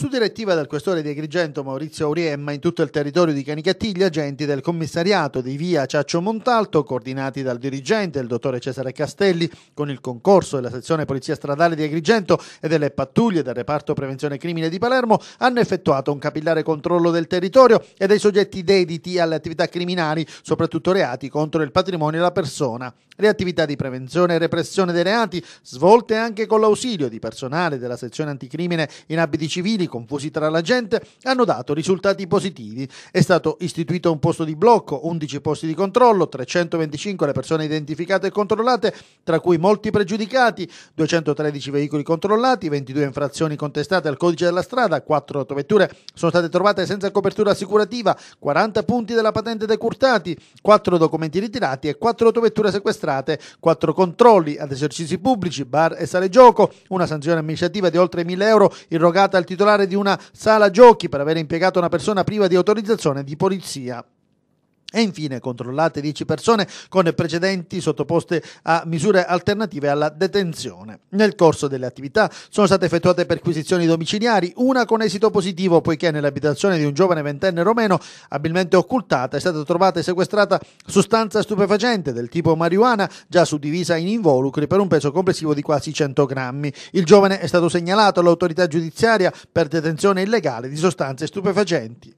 Su direttiva del questore di Agrigento Maurizio Auriemma, in tutto il territorio di Canicattì, gli agenti del commissariato di via Ciaccio Montalto, coordinati dal dirigente, il dottore Cesare Castelli, con il concorso della sezione Polizia Stradale di Agrigento e delle pattuglie del reparto prevenzione crimine di Palermo, hanno effettuato un capillare controllo del territorio e dei soggetti dediti alle attività criminali, soprattutto reati contro il patrimonio e la persona. Le attività di prevenzione e repressione dei reati, svolte anche con l'ausilio di personale della sezione anticrimine in abiti civili, confusi tra la gente, hanno dato risultati positivi. È stato istituito un posto di blocco, 11 posti di controllo, 325 le persone identificate e controllate, tra cui molti pregiudicati, 213 veicoli controllati, 22 infrazioni contestate al codice della strada, 4 autovetture sono state trovate senza copertura assicurativa, 40 punti della patente decurtati, 4 documenti ritirati e 4 autovetture sequestrate, 4 controlli ad esercizi pubblici, bar e sale gioco, una sanzione amministrativa di oltre 1000 euro irrogata al titolare titolare di una sala giochi per aver impiegato una persona priva di autorizzazione di polizia. E infine controllate 10 persone con precedenti sottoposte a misure alternative alla detenzione. Nel corso delle attività sono state effettuate perquisizioni domiciliari, una con esito positivo poiché nell'abitazione di un giovane ventenne romeno abilmente occultata è stata trovata e sequestrata sostanza stupefacente del tipo marijuana già suddivisa in involucri per un peso complessivo di quasi 100 grammi. Il giovane è stato segnalato all'autorità giudiziaria per detenzione illegale di sostanze stupefacenti.